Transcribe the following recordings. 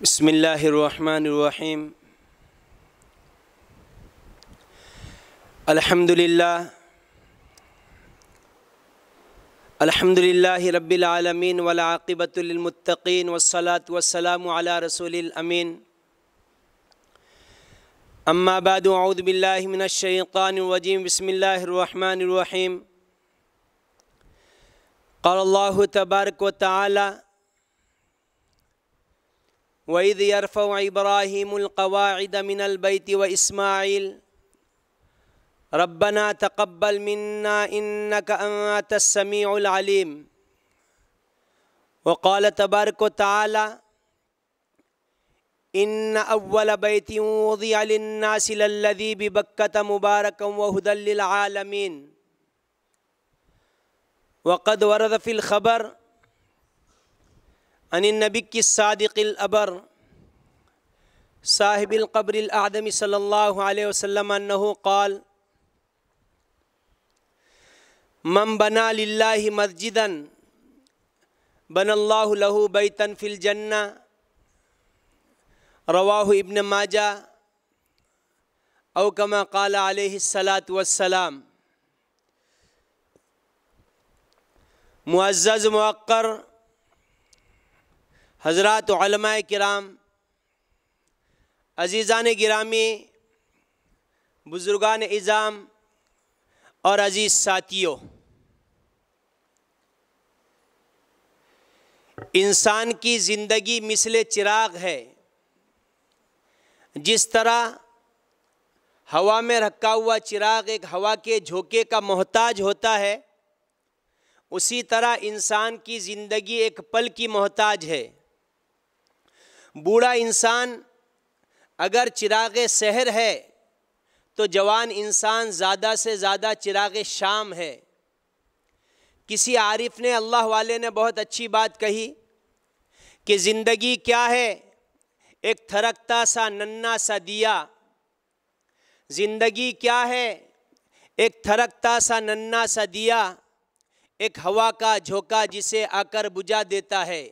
بسم اللہ الحمد للّہ الحمد لل رب العالمین ولاقبۃ للمتقین والصلاة والسلام علیہ رسول الامین اما بعد اعوذ باللہ من الشیطان الرجیم بسم اللہ الرحمن الرحیم قال اللہ تبارک و تعالی وإذ يرفع إبراهيم القواعد من البيت وإسماعيل ربنا تقبل منا إنك أنت السميع العليم وقال تبارك وتعالى إن أول بيت وضع للناس للذي ببكة مباركا وهدى للعالمين وقد ورد في الخبر انِنب کی صادق الابر صاحب القبر العدم صلی اللہ علیہ وسلم انہو قال من بنا للہ مسجدا بن اللہ فی الجنہ رواہ ابن ماجہ او کما قال علیہ السلاۃ والسلام معزز موقر حضرات علماء کرام عزیزان گرامی بزرگان اظام اور عزیز ساتھیوں انسان کی زندگی مثل چراغ ہے جس طرح ہوا میں رکھا ہوا چراغ ایک ہوا کے جھوکے کا محتاج ہوتا ہے اسی طرح انسان کی زندگی ایک پل کی محتاج ہے بوڑھا انسان اگر چراغ سحر ہے تو جوان انسان زیادہ سے زیادہ چراغ شام ہے کسی عارف نے اللہ والے نے بہت اچھی بات کہی کہ زندگی کیا ہے ایک تھرکتا سا ننا سا دیا زندگی کیا ہے ایک تھرکتا سا ننا سا دیا ایک ہوا کا جھوکا جسے آ کر بجا دیتا ہے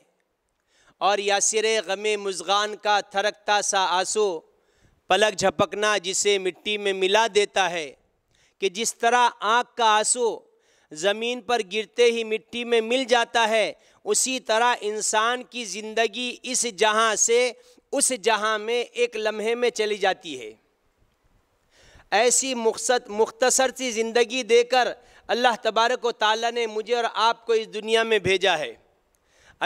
اور یاسر غم مزغان کا تھرکتا سا آنسو پلک جھپکنا جسے مٹی میں ملا دیتا ہے کہ جس طرح آنکھ کا آنسو زمین پر گرتے ہی مٹی میں مل جاتا ہے اسی طرح انسان کی زندگی اس جہاں سے اس جہاں میں ایک لمحے میں چلی جاتی ہے ایسی مقصد مختصر سی زندگی دے کر اللہ تبارک و تعالیٰ نے مجھے اور آپ کو اس دنیا میں بھیجا ہے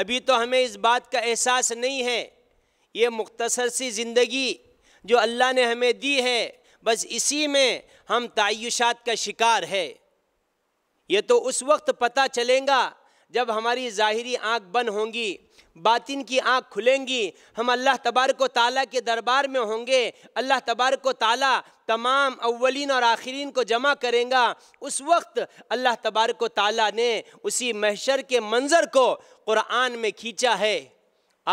ابھی تو ہمیں اس بات کا احساس نہیں ہے یہ مختصر سی زندگی جو اللہ نے ہمیں دی ہے بس اسی میں ہم تعیشات کا شکار ہے یہ تو اس وقت پتہ چلے گا جب ہماری ظاہری آنکھ بند ہوں گی باطن کی آنکھ کھلیں گی ہم اللہ تبارک و تعالیٰ کے دربار میں ہوں گے اللہ تبارک و تعالیٰ تمام اولین اور آخرین کو جمع کریں گا اس وقت اللہ تبارک و تعالیٰ نے اسی محشر کے منظر کو قرآن میں کھینچا ہے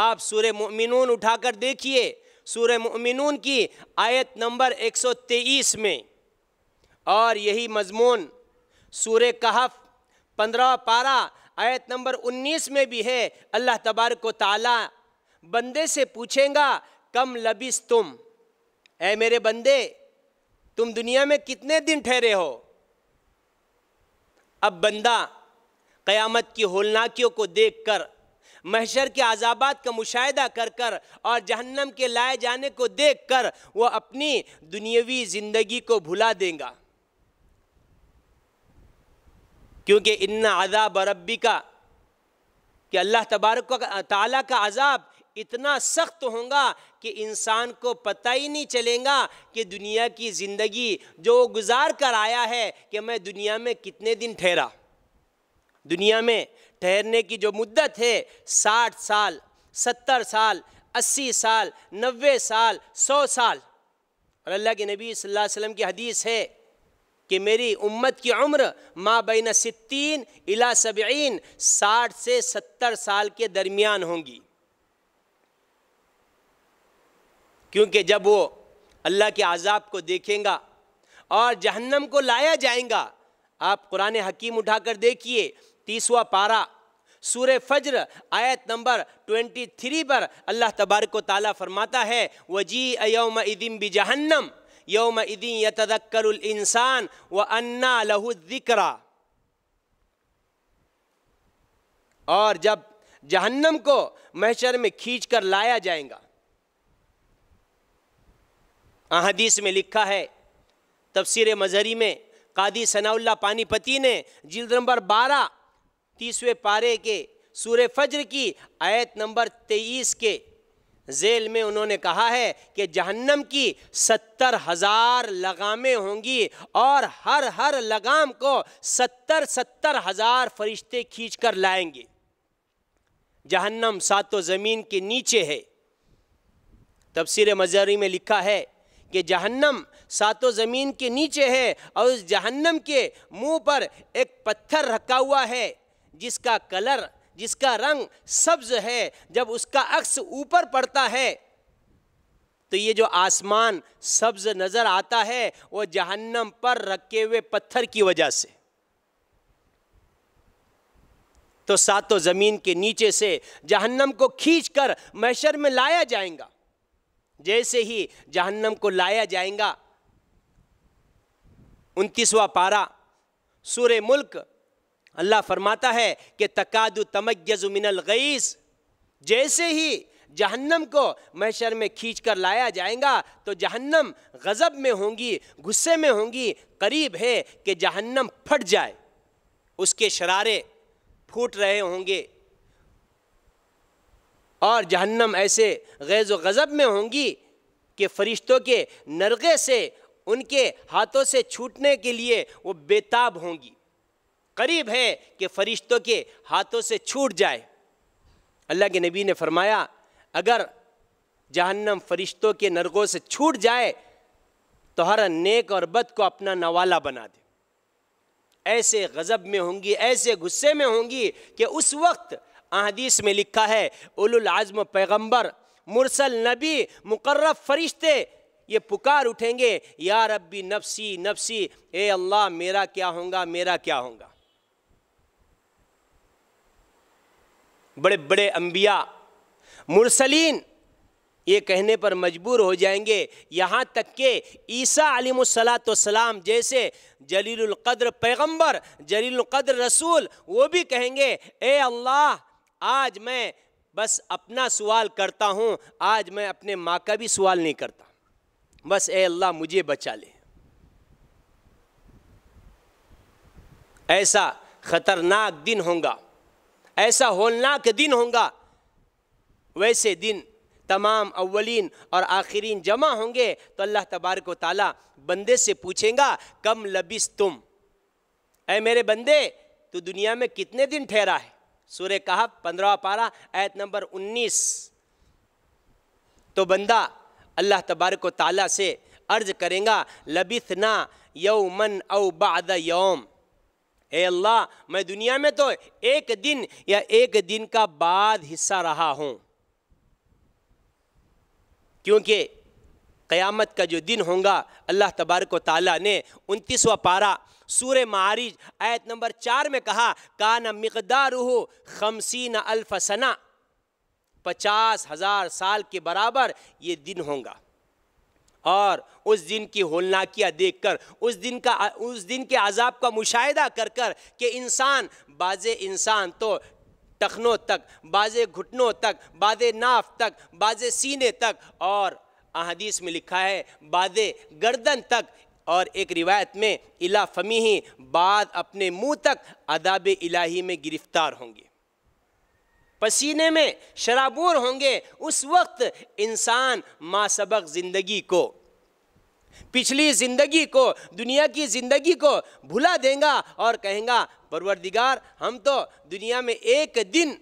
آپ سورہ مؤمنون اٹھا کر دیکھیے سورہ مؤمنون کی آیت نمبر ایک سو تیئیس میں اور یہی مضمون سورہ کہف پندرہ پارہ آیت نمبر انیس میں بھی ہے اللہ تبارک و تعالی بندے سے پوچھیں گا کم لبیس تم اے میرے بندے تم دنیا میں کتنے دن ٹھہرے ہو اب بندہ قیامت کی ہولناکیوں کو دیکھ کر محشر کے عذابات کا مشاہدہ کر کر اور جہنم کے لائے جانے کو دیکھ کر وہ اپنی دنیاوی زندگی کو بھلا دیں گا کیونکہ ان عذاب ربی کا کہ اللہ تبارک تعالیٰ کا عذاب اتنا سخت ہوگا کہ انسان کو پتہ ہی نہیں چلے گا کہ دنیا کی زندگی جو گزار کر آیا ہے کہ میں دنیا میں کتنے دن ٹھہرا دنیا میں ٹھہرنے کی جو مدت ہے ساٹھ سال ستر سال اسی سال نوے سال سو سال اور اللہ کے نبی صلی اللہ علیہ وسلم کی حدیث ہے کہ میری امت کی عمر ما بین ستین الہ سبعین ساٹھ سے ستر سال کے درمیان ہوں گی کیونکہ جب وہ اللہ کے عذاب کو دیکھیں گا اور جہنم کو لایا جائیں گا آپ قرآن حکیم اٹھا کر دیکھیے تیسواں پارا سور فجر آیت نمبر ٹوئنٹی تھری پر اللہ تبارک و تعالیٰ فرماتا ہے وَجِئَ يَوْمَ اِذِمْ بِجَهَنَّمْ یوم ادین یتذکر الانسان و انا الحدر اور جب جہنم کو محشر میں کھینچ کر لایا جائے گا احادیث میں لکھا ہے تفسیر مظہری میں قادی ثناء اللہ پانی پتی نے جلد نمبر بارہ تیسوے پارے کے سور فجر کی آیت نمبر تیئیس کے ذیل میں انہوں نے کہا ہے کہ جہنم کی ستر ہزار لگامیں ہوں گی اور ہر ہر لگام کو ستر ستر ہزار فرشتے کھینچ کر لائیں گے جہنم سات و زمین کے نیچے ہے تفسیر مزاری میں لکھا ہے کہ جہنم ساتوں زمین کے نیچے ہے اور اس جہنم کے منہ پر ایک پتھر رکھا ہوا ہے جس کا کلر جس کا رنگ سبز ہے جب اس کا عکس اوپر پڑتا ہے تو یہ جو آسمان سبز نظر آتا ہے وہ جہنم پر رکھے ہوئے پتھر کی وجہ سے تو ساتوں زمین کے نیچے سے جہنم کو کھینچ کر محشر میں لایا جائیں گا جیسے ہی جہنم کو لایا جائیں گا انتیسواں پارہ سور ملک اللہ فرماتا ہے کہ تقاد تمیز من الغیس جیسے ہی جہنم کو محشر میں کھینچ کر لایا جائے گا تو جہنم غضب میں ہوں گی غصے میں ہوں گی قریب ہے کہ جہنم پھٹ جائے اس کے شرارے پھوٹ رہے ہوں گے اور جہنم ایسے غیظ و غضب میں ہوں گی کہ فرشتوں کے نرغے سے ان کے ہاتھوں سے چھوٹنے کے لیے وہ بیتاب ہوں گی قریب ہے کہ فرشتوں کے ہاتھوں سے چھوٹ جائے اللہ کے نبی نے فرمایا اگر جہنم فرشتوں کے نرغوں سے چھوٹ جائے تو ہر نیک اور بد کو اپنا نوالہ بنا دے ایسے غضب میں ہوں گی ایسے غصے میں ہوں گی کہ اس وقت احادیث میں لکھا ہے اول العظم پیغمبر مرسل نبی مقرب فرشتے یہ پکار اٹھیں گے یا ربی نفسی نفسی اے اللہ میرا کیا ہوں گا میرا کیا ہوں گا بڑے بڑے انبیاء مرسلین یہ کہنے پر مجبور ہو جائیں گے یہاں تک کہ عیسیٰ علیہ السلام جیسے جلیل القدر پیغمبر جلیل القدر رسول وہ بھی کہیں گے اے اللہ آج میں بس اپنا سوال کرتا ہوں آج میں اپنے ماں کا بھی سوال نہیں کرتا بس اے اللہ مجھے بچا لے ایسا خطرناک دن ہوگا ایسا ہولناک دن ہوگا ویسے دن تمام اولین اور آخرین جمع ہوں گے تو اللہ تبارک و تعالیٰ بندے سے پوچھیں گا کم لبس تم اے میرے بندے تو دنیا میں کتنے دن ٹھہرا ہے سورہ کہا پندرہ پارہ ایت نمبر انیس تو بندہ اللہ تبارک و تعالیٰ سے عرض کریں گا لبت یومن او بعد یوم اے اللہ میں دنیا میں تو ایک دن یا ایک دن کا بعد حصہ رہا ہوں کیونکہ قیامت کا جو دن ہوگا اللہ تبارک و تعالیٰ نے انتیسواں پارہ سور معارج آیت نمبر چار میں کہا کان نہ مقدار الف سنہ پچاس ہزار سال کے برابر یہ دن ہوگا اور اس دن کی ہولناکیاں دیکھ کر اس دن کا اس دن کے عذاب کا مشاہدہ کر کر کہ انسان بازے انسان تو ٹخنوں تک بازے گھٹنوں تک بازے ناف تک بازے سینے تک اور احادیث میں لکھا ہے بعض گردن تک اور ایک روایت میں الا فمی بعد اپنے منہ تک عذابِ الٰہی میں گرفتار ہوں گے پسینے میں شرابور ہوں گے اس وقت انسان ما سبق زندگی کو پچھلی زندگی کو دنیا کی زندگی کو بھلا دیں گا اور کہیں گا پروردگار ہم تو دنیا میں ایک دن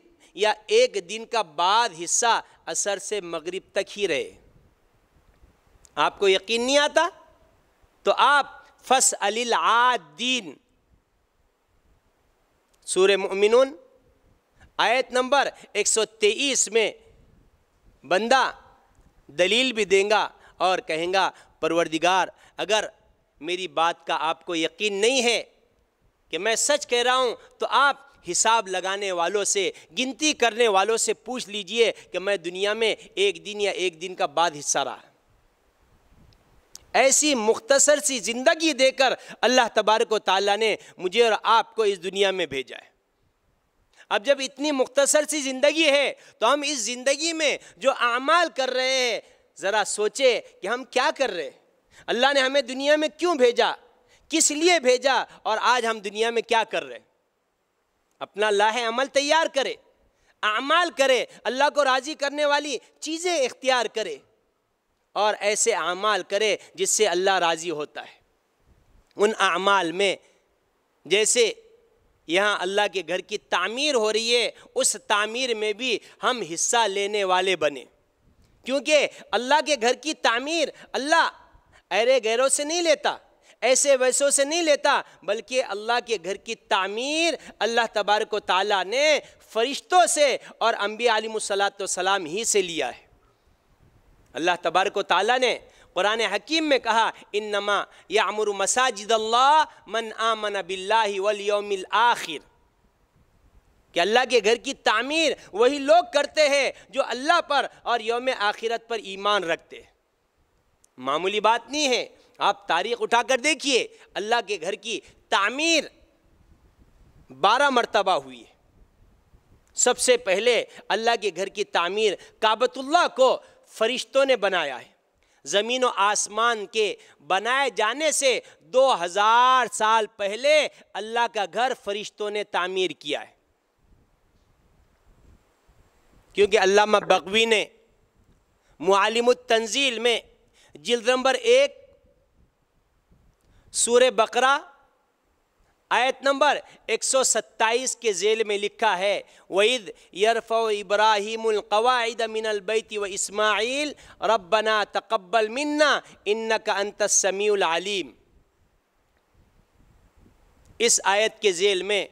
یا ایک دن کا بعد حصہ اثر سے مغرب تک ہی رہے آپ کو یقین نہیں آتا تو آپ فص سورہ مؤمنون آیت نمبر ایک سو تیئیس میں بندہ دلیل بھی دیں گا اور کہیں گا پروردگار اگر میری بات کا آپ کو یقین نہیں ہے کہ میں سچ کہہ رہا ہوں تو آپ حساب لگانے والوں سے گنتی کرنے والوں سے پوچھ لیجئے کہ میں دنیا میں ایک دن یا ایک دن کا بعد حصہ رہا ایسی مختصر سی زندگی دے کر اللہ تبارک و تعالیٰ نے مجھے اور آپ کو اس دنیا میں بھیجا ہے اب جب اتنی مختصر سی زندگی ہے تو ہم اس زندگی میں جو اعمال کر رہے ہیں ذرا سوچے کہ ہم کیا کر رہے ہیں اللہ نے ہمیں دنیا میں کیوں بھیجا کس لیے بھیجا اور آج ہم دنیا میں کیا کر رہے ہیں اپنا لاہ عمل تیار کرے اعمال کرے اللہ کو راضی کرنے والی چیزیں اختیار کرے اور ایسے اعمال کرے جس سے اللہ راضی ہوتا ہے ان اعمال میں جیسے یہاں اللہ کے گھر کی تعمیر ہو رہی ہے اس تعمیر میں بھی ہم حصہ لینے والے بنے کیونکہ اللہ کے گھر کی تعمیر اللہ ایرے گیروں سے نہیں لیتا ایسے ویسوں سے نہیں لیتا بلکہ اللہ کے گھر کی تعمیر اللہ تبارک و تعالیٰ نے فرشتوں سے اور انبیاء علیہ السلام ہی سے لیا ہے اللہ تبارک و تعالیٰ نے قرآن حکیم میں کہا انما یعمر مساجد اللہ من آمن باللہ والیوم الآخر کہ اللہ کے گھر کی تعمیر وہی لوگ کرتے ہیں جو اللہ پر اور یوم آخرت پر ایمان رکھتے معمولی بات نہیں ہے آپ تاریخ اٹھا کر دیکھیے اللہ کے گھر کی تعمیر بارہ مرتبہ ہوئی ہے سب سے پہلے اللہ کے گھر کی تعمیر کعبت اللہ کو فرشتوں نے بنایا ہے زمین و آسمان کے بنائے جانے سے دو ہزار سال پہلے اللہ کا گھر فرشتوں نے تعمیر کیا ہے کیونکہ علامہ بغوی نے معالم التنزیل میں جلد نمبر ایک سور بقرہ آیت نمبر ایک سو ستائیس کے ذیل میں لکھا ہے وَإِذْ يَرْفَوْ یارف الْقَوَاعِدَ ابراہیم القواعد من رَبَّنَا و اسماعیل ربنا تقبل منا الْعَلِيمِ اس آیت کے ذیل میں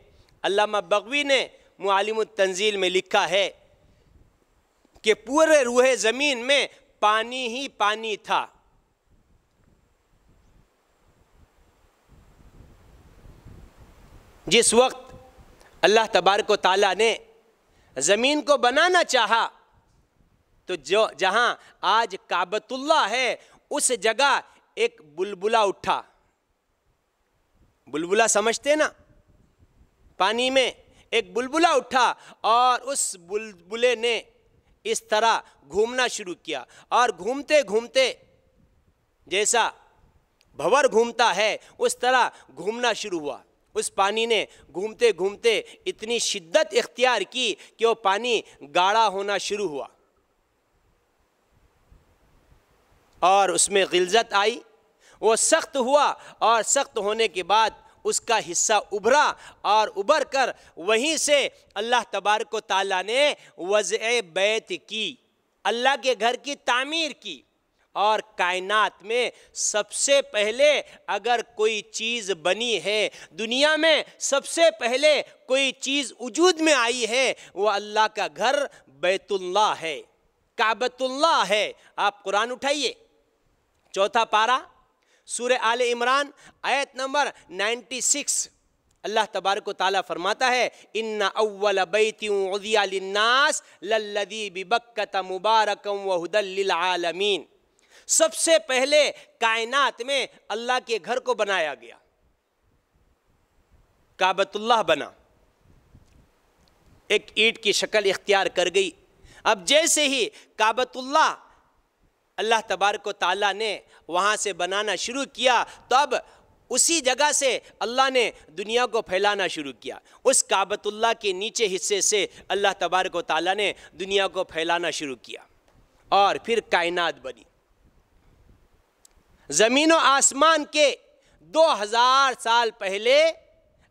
علامہ بغوی نے معالم التنزیل میں لکھا ہے کہ پورے روح زمین میں پانی ہی پانی تھا جس وقت اللہ تبارک و تعالیٰ نے زمین کو بنانا چاہا تو جو جہاں آج کعبت اللہ ہے اس جگہ ایک بلبلا اٹھا بلبلا سمجھتے نا پانی میں ایک بلبلا اٹھا اور اس بلبلے نے اس طرح گھومنا شروع کیا اور گھومتے گھومتے جیسا بھور گھومتا ہے اس طرح گھومنا شروع ہوا اس پانی نے گھومتے گھومتے اتنی شدت اختیار کی کہ وہ پانی گاڑھا ہونا شروع ہوا اور اس میں غلزت آئی وہ سخت ہوا اور سخت ہونے کے بعد اس کا حصہ ابھرا اور ابھر کر وہیں سے اللہ تبارک و تعالیٰ نے وضع بیت کی اللہ کے گھر کی تعمیر کی اور کائنات میں سب سے پہلے اگر کوئی چیز بنی ہے دنیا میں سب سے پہلے کوئی چیز وجود میں آئی ہے وہ اللہ کا گھر بیت اللہ ہے کعبت اللہ ہے آپ قرآن اٹھائیے چوتھا پارہ سورہ آل عمران آیت نمبر نائنٹی سکس اللہ تبارک و تعالیٰ فرماتا ہے ان اول بیتیس لِلنَّاسِ لَلَّذِي مبارک و وَهُدَلِّ الْعَالَمِينَ سب سے پہلے کائنات میں اللہ کے گھر کو بنایا گیا کابت اللہ بنا ایک اینٹ کی شکل اختیار کر گئی اب جیسے ہی کابت اللہ اللہ تبارک و تعالیٰ نے وہاں سے بنانا شروع کیا تو اب اسی جگہ سے اللہ نے دنیا کو پھیلانا شروع کیا اس کابت اللہ کے نیچے حصے سے اللہ تبارک و تعالیٰ نے دنیا کو پھیلانا شروع کیا اور پھر کائنات بنی زمین و آسمان کے دو ہزار سال پہلے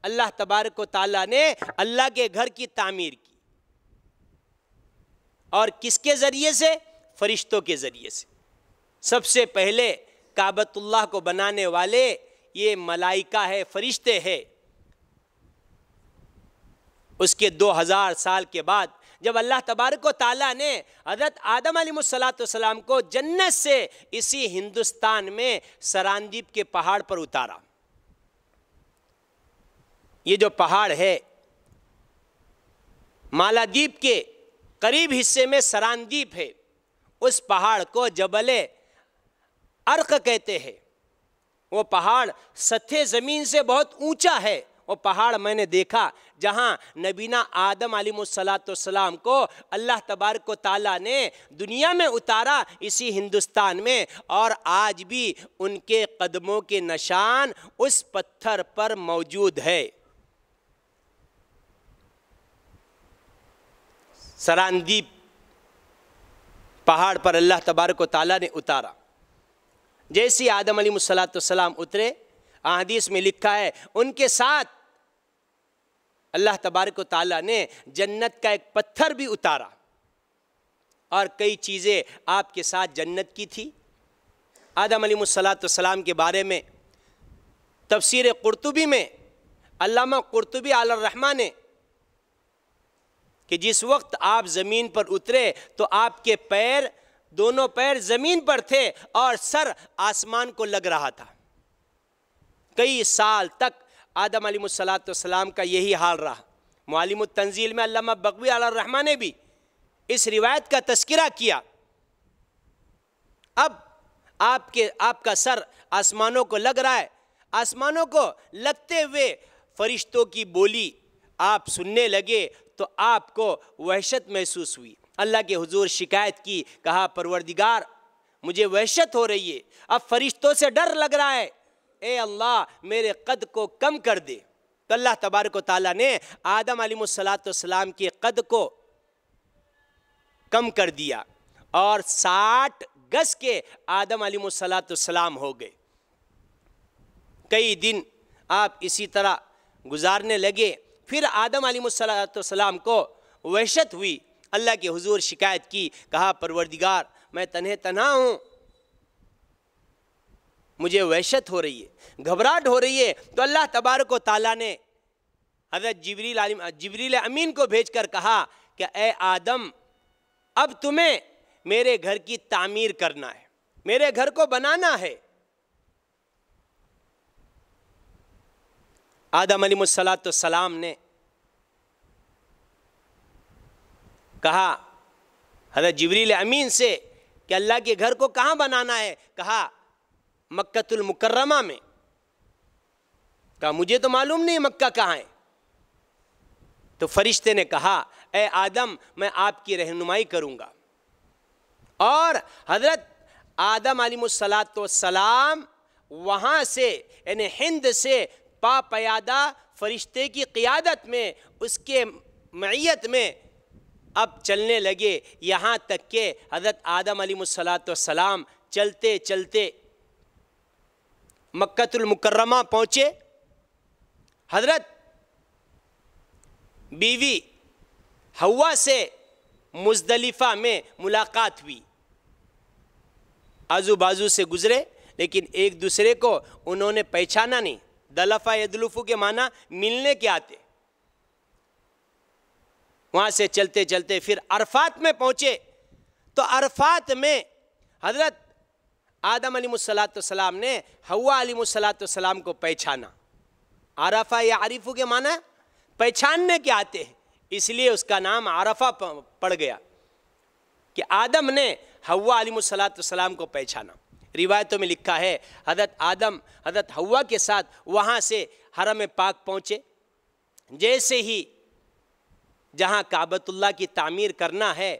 اللہ تبارک و تعالیٰ نے اللہ کے گھر کی تعمیر کی اور کس کے ذریعے سے فرشتوں کے ذریعے سے سب سے پہلے کعبت اللہ کو بنانے والے یہ ملائکہ ہے فرشتے ہے اس کے دو ہزار سال کے بعد جب اللہ تبارک و تعالیٰ نے حضرت آدم علیہ والسلام کو جنت سے اسی ہندوستان میں سراندیپ کے پہاڑ پر اتارا یہ جو پہاڑ ہے مالادیپ کے قریب حصے میں سراندیپ ہے اس پہاڑ کو جبل ارق کہتے ہیں وہ پہاڑ ستھے زمین سے بہت اونچا ہے وہ پہاڑ میں نے دیکھا جہاں نبینا آدم علیہ السلاۃ والسلام کو اللہ تبارک و تعالیٰ نے دنیا میں اتارا اسی ہندوستان میں اور آج بھی ان کے قدموں کے نشان اس پتھر پر موجود ہے سراندیپ پہاڑ پر اللہ تبارک و تعالیٰ نے اتارا جیسی آدم علیہ السلاۃ والسلام اترے احادیث میں لکھا ہے ان کے ساتھ اللہ تبارک و تعالیٰ نے جنت کا ایک پتھر بھی اتارا اور کئی چیزیں آپ کے ساتھ جنت کی تھی آدم علیہ السلام والسلام کے بارے میں تفسیر قرطبی میں علامہ قرطبی الرحمٰ نے کہ جس وقت آپ زمین پر اترے تو آپ کے پیر دونوں پیر زمین پر تھے اور سر آسمان کو لگ رہا تھا کئی سال تک آدم علوم والسلام کا یہی حال رہا معالم التنزیل میں علامہ بغوی علیہ الرحمہ نے بھی اس روایت کا تذکرہ کیا اب آپ کے آپ کا سر آسمانوں کو لگ رہا ہے آسمانوں کو لگتے ہوئے فرشتوں کی بولی آپ سننے لگے تو آپ کو وحشت محسوس ہوئی اللہ کے حضور شکایت کی کہا پروردگار مجھے وحشت ہو رہی ہے اب فرشتوں سے ڈر لگ رہا ہے اے اللہ میرے قد کو کم کر دے تو اللہ تبارک و تعالیٰ نے آدم علیہ قد کو کم کر دیا اور ساٹھ کے آدم علیہ السلام ہو گئے کئی دن آپ اسی طرح گزارنے لگے پھر آدم علیہ السلام کو وحشت ہوئی اللہ کے حضور شکایت کی کہا پروردگار میں تنہے تنہا ہوں مجھے وحشت ہو رہی ہے گھبراہٹ ہو رہی ہے تو اللہ تبارک و تعالیٰ نے حضرت جبریل جبریل امین کو بھیج کر کہا کہ اے آدم اب تمہیں میرے گھر کی تعمیر کرنا ہے میرے گھر کو بنانا ہے آدم علیم السلام نے کہا حضرت جبریل امین سے کہ اللہ کے گھر کو کہاں بنانا ہے کہا مکہ المکرمہ میں کہا مجھے تو معلوم نہیں مکہ کہاں ہے تو فرشتے نے کہا اے آدم میں آپ کی رہنمائی کروں گا اور حضرت آدم علیہ و و سلام وہاں سے یعنی ہند سے پا پیادہ فرشتے کی قیادت میں اس کے معیت میں اب چلنے لگے یہاں تک کہ حضرت آدم علیہ الصلاۃ و سلام چلتے چلتے مکت المکرمہ پہنچے حضرت بیوی ہوا سے مزدلفہ میں ملاقات ہوئی آزو بازو سے گزرے لیکن ایک دوسرے کو انہوں نے پہچانا نہیں دلفہ یدلفو کے معنی ملنے کے آتے وہاں سے چلتے چلتے پھر عرفات میں پہنچے تو عرفات میں حضرت آدم علیہ السلام نے ہوا علیہ السلاۃ کو پہچانا عرفہ یا عریفو کے ہے پہچاننے کے آتے ہیں اس لیے اس کا نام عرفہ پڑ گیا کہ آدم نے ہوا علیہ السلام کو پہچانا روایتوں میں لکھا ہے حضرت آدم حضرت ہوا کے ساتھ وہاں سے حرم پاک پہنچے جیسے ہی جہاں کابت اللہ کی تعمیر کرنا ہے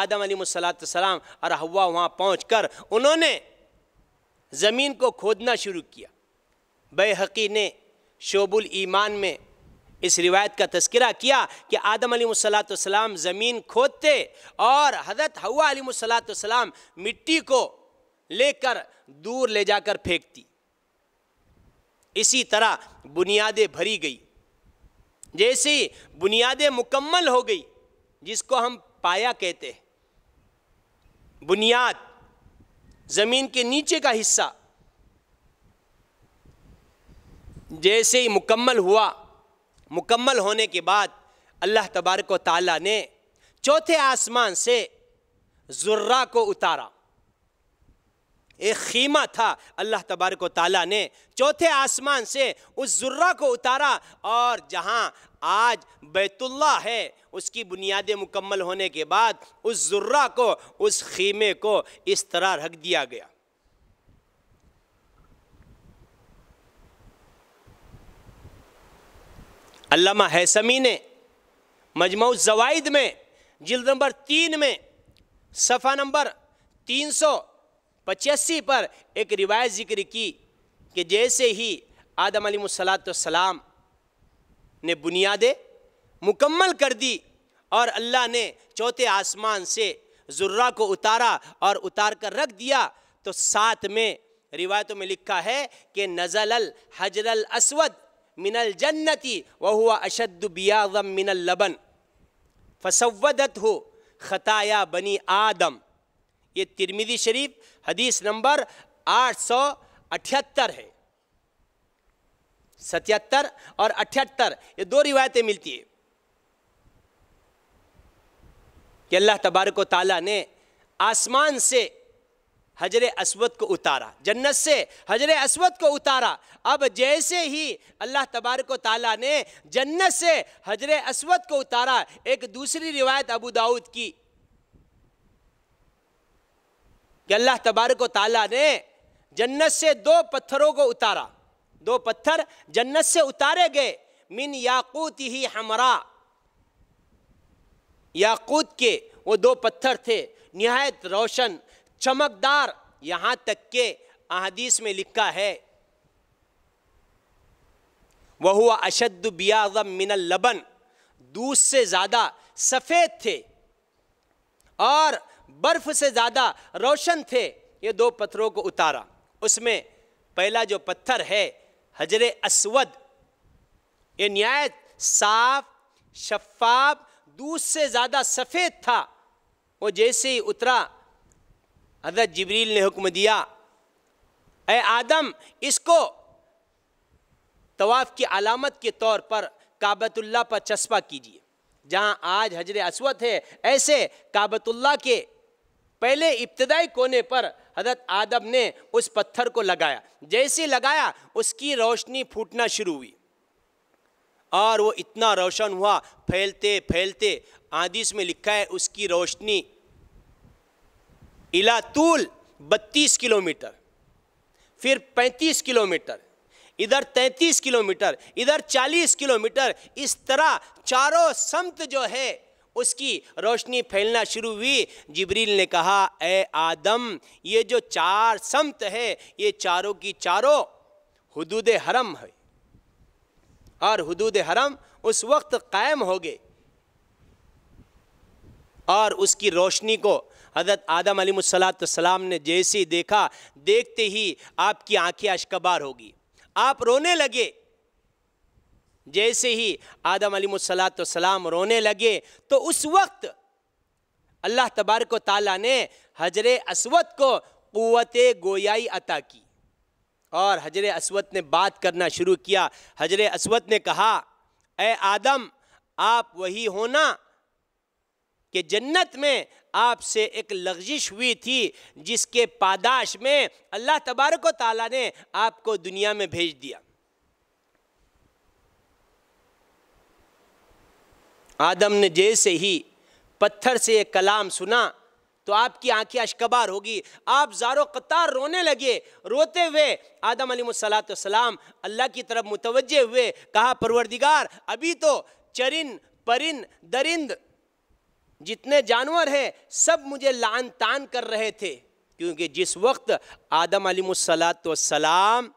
آدم علیہ السلام اور ہوا وہاں پہنچ کر انہوں نے زمین کو کھودنا شروع کیا حقی نے شعب الایمان میں اس روایت کا تذکرہ کیا کہ آدم علیہ السلام زمین کھودتے اور حضرت ہوا علیہ السلام مٹی کو لے کر دور لے جا کر پھینکتی اسی طرح بنیادیں بھری گئی جیسی بنیادیں مکمل ہو گئی جس کو ہم پایا کہتے ہیں بنیاد زمین کے نیچے کا حصہ جیسے ہی مکمل ہوا مکمل ہونے کے بعد اللہ تبارک و تعالیٰ نے چوتھے آسمان سے ذرہ کو اتارا ایک خیمہ تھا اللہ تبارک و تعالیٰ نے چوتھے آسمان سے اس ذرہ کو اتارا اور جہاں آج بیت اللہ ہے اس کی بنیادیں مکمل ہونے کے بعد اس ذرہ کو اس خیمے کو اس طرح رکھ دیا گیا علامہ ہے نے نے زوائد میں جلد نمبر تین میں صفحہ نمبر تین سو پچیسی پر ایک روایت ذکر کی کہ جیسے ہی آدم علیہ السلام نے بنیادیں مکمل کر دی اور اللہ نے چوتھے آسمان سے ذرہ کو اتارا اور اتار کر رکھ دیا تو ساتھ میں روایتوں میں لکھا ہے کہ نزل الحجر الاسود من الجنتی وہو اشد بیا من اللبن فسودت ہو خطایا بنی آدم یہ ترمیدی شریف حدیث نمبر آٹھ سو اٹھیتر ہے ستہتر اور اٹھیتر یہ دو روایتیں ملتی ہیں کہ اللہ تبارک و تعالیٰ نے آسمان سے حجرِ اسود کو اتارا جنت سے حجرِ اسود کو اتارا اب جیسے ہی اللہ تبارک و تعالیٰ نے جنت سے حجرِ اسود کو اتارا ایک دوسری روایت ابو دعوت کی کہ اللہ تبارک و تعالیٰ نے جنت سے دو پتھروں کو اتارا دو پتھر جنت سے اتارے گئے من یاقوت ہی یاقوت کے وہ دو پتھر تھے نہایت روشن چمکدار یہاں تک کے احادیث میں لکھا ہے وہ اشد بیاغم من اللبن دودھ سے زیادہ سفید تھے اور برف سے زیادہ روشن تھے یہ دو پتھروں کو اتارا اس میں پہلا جو پتھر ہے حجر اسود یہ نہایت صاف شفاف دودھ سے زیادہ سفید تھا وہ جیسے ہی اترا حضرت جبریل نے حکم دیا اے آدم اس کو طواف کی علامت کے طور پر کعبت اللہ پر چسپا کیجیے جہاں آج حجر اسود ہے ایسے کعبت اللہ کے پہلے ابتدائی کونے پر حضرت آدم نے اس پتھر کو لگایا جیسے لگایا اس کی روشنی پھوٹنا شروع ہوئی اور وہ اتنا روشن ہوا پھیلتے پھیلتے آدیس میں لکھا ہے اس کی روشنی طول بتیس کلومیٹر پھر پینتیس کلومیٹر ادھر تینتیس کلومیٹر ادھر چالیس کلومیٹر اس طرح چاروں سمت جو ہے اس کی روشنی پھیلنا شروع ہوئی جبریل نے کہا اے آدم یہ جو چار سمت ہے یہ چاروں کی چاروں حدود حرم ہے اور حدود حرم اس وقت قائم ہو گئے اور اس کی روشنی کو حضرت آدم علیہ السلام نے جیسے دیکھا دیکھتے ہی آپ کی آنکھیں اشکبار ہوگی آپ رونے لگے جیسے ہی آدم علیہ السلام رونے لگے تو اس وقت اللہ تبارک و تعالیٰ نے حجر اسود کو قوت گویائی عطا کی اور حجر اسود نے بات کرنا شروع کیا حجر اسود نے کہا اے آدم آپ وہی ہونا کہ جنت میں آپ سے ایک لغزش ہوئی تھی جس کے پاداش میں اللہ تبارک و تعالیٰ نے آپ کو دنیا میں بھیج دیا آدم نے جیسے ہی پتھر سے ایک کلام سنا تو آپ کی آنکھیں اشکبار ہوگی آپ زارو قطار رونے لگے روتے ہوئے آدم علیہ السلاۃ اللہ کی طرف متوجہ ہوئے کہا پروردگار ابھی تو چرن پرن درند جتنے جانور ہیں سب مجھے لان تان کر رہے تھے کیونکہ جس وقت آدم علیہ السلام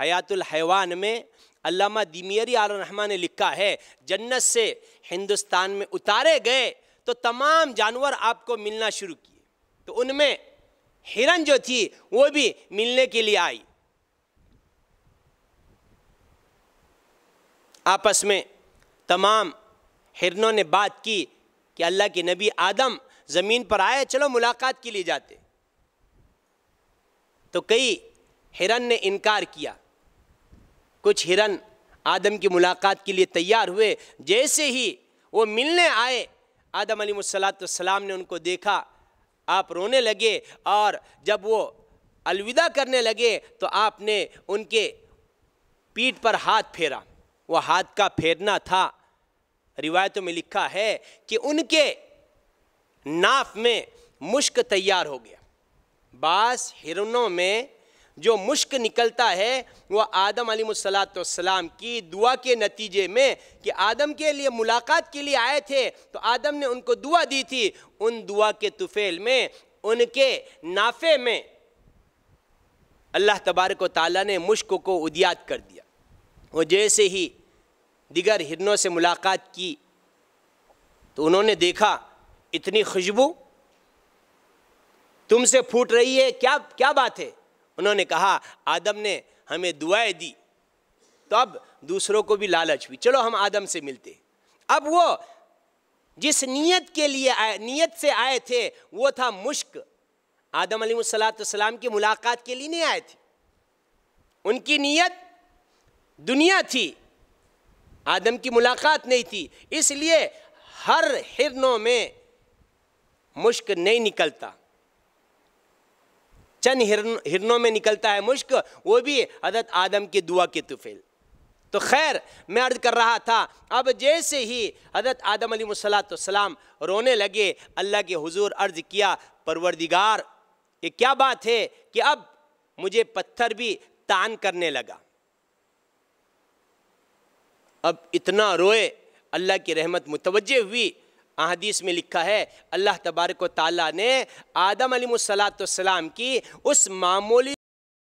حیات الحیوان میں علامہ دیمیری آل رحمہ نے لکھا ہے جنت سے ہندوستان میں اتارے گئے تو تمام جانور آپ کو ملنا شروع کیے تو ان میں ہرن جو تھی وہ بھی ملنے کے لیے آئی آپس میں تمام ہرنوں نے بات کی کہ اللہ کے نبی آدم زمین پر آئے چلو ملاقات کے لیے جاتے تو کئی ہرن نے انکار کیا کچھ ہرن آدم کی ملاقات کے لیے تیار ہوئے جیسے ہی وہ ملنے آئے آدم علیہ السلام نے ان کو دیکھا آپ رونے لگے اور جب وہ الوداع کرنے لگے تو آپ نے ان کے پیٹھ پر ہاتھ پھیرا وہ ہاتھ کا پھیرنا تھا روایتوں میں لکھا ہے کہ ان کے ناف میں مشک تیار ہو گیا بعض ہرنوں میں جو مشک نکلتا ہے وہ آدم علیہ السلام والسلام کی دعا کے نتیجے میں کہ آدم کے لیے ملاقات کے لیے آئے تھے تو آدم نے ان کو دعا دی تھی ان دعا کے تفیل میں ان کے نافے میں اللہ تبارک و تعالیٰ نے مشک کو ادیات کر دیا وہ جیسے ہی دیگر ہرنوں سے ملاقات کی تو انہوں نے دیکھا اتنی خوشبو تم سے پھوٹ رہی ہے کیا کیا بات ہے انہوں نے کہا آدم نے ہمیں دعائیں دی تو اب دوسروں کو بھی لالچ ہوئی چلو ہم آدم سے ملتے اب وہ جس نیت کے لیے نیت سے آئے تھے وہ تھا مشک آدم علیہ السلام کی ملاقات کے لیے نہیں آئے تھے ان کی نیت دنیا تھی آدم کی ملاقات نہیں تھی اس لیے ہر ہرنوں میں مشک نہیں نکلتا چند ہرنوں میں نکلتا ہے مشک وہ بھی حضرت آدم کی دعا کے طفیل تو خیر میں عرض کر رہا تھا اب جیسے ہی حضرت آدم علیہ السلام والسلام رونے لگے اللہ کے حضور عرض کیا پروردگار یہ کیا بات ہے کہ اب مجھے پتھر بھی تان کرنے لگا اب اتنا روئے اللہ کی رحمت متوجہ ہوئی احادیث میں لکھا ہے اللہ تبارک و تعالیٰ نے آدم علیہ السلام کی اس معمولی